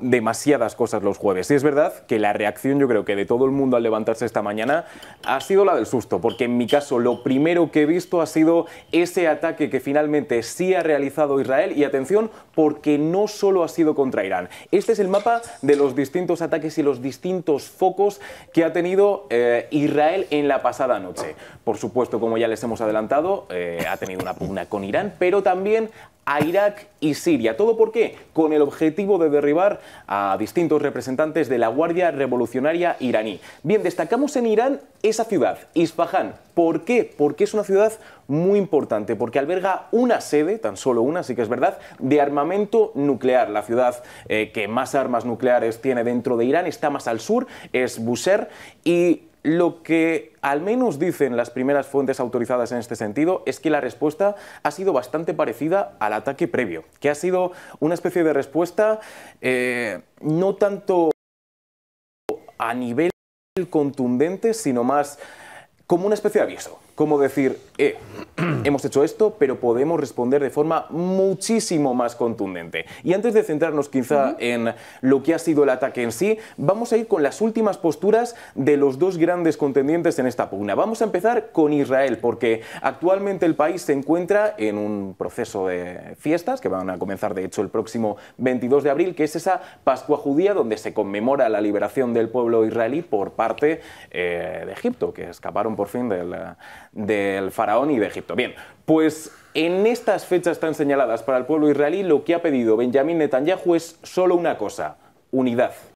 demasiadas cosas los jueves. Y es verdad que la reacción yo creo que de todo el mundo al levantarse esta mañana ha sido la del susto, porque en mi caso lo primero que he visto ha sido ese ataque que finalmente sí ha realizado Israel y atención porque no solo ha sido contra Irán. Este es el mapa de los distintos ataques y los distintos focos que ha tenido eh, Israel en la pasada noche. Por supuesto, como ya les hemos adelantado, eh, ha tenido una pugna con Irán, pero también a Irak y Siria. ¿Todo por qué? Con el objetivo de derribar a distintos representantes de la Guardia Revolucionaria iraní. Bien, destacamos en Irán esa ciudad, Isfahan. ¿Por qué? Porque es una ciudad muy importante, porque alberga una sede, tan solo una, sí que es verdad, de armamento nuclear. La ciudad eh, que más armas nucleares tiene dentro de Irán está más al sur, es Buser y lo que al menos dicen las primeras fuentes autorizadas en este sentido es que la respuesta ha sido bastante parecida al ataque previo, que ha sido una especie de respuesta eh, no tanto a nivel contundente, sino más como una especie de aviso, como decir, eh, hemos hecho esto, pero podemos responder de forma muchísimo más contundente. Y antes de centrarnos quizá en lo que ha sido el ataque en sí, vamos a ir con las últimas posturas de los dos grandes contendientes en esta pugna. Vamos a empezar con Israel, porque actualmente el país se encuentra en un proceso de fiestas que van a comenzar de hecho el próximo 22 de abril, que es esa Pascua judía donde se conmemora la liberación del pueblo israelí por parte eh, de Egipto, que escaparon por fin del, del faraón y de Egipto. Bien, pues en estas fechas tan señaladas para el pueblo israelí, lo que ha pedido Benjamín Netanyahu es solo una cosa, unidad.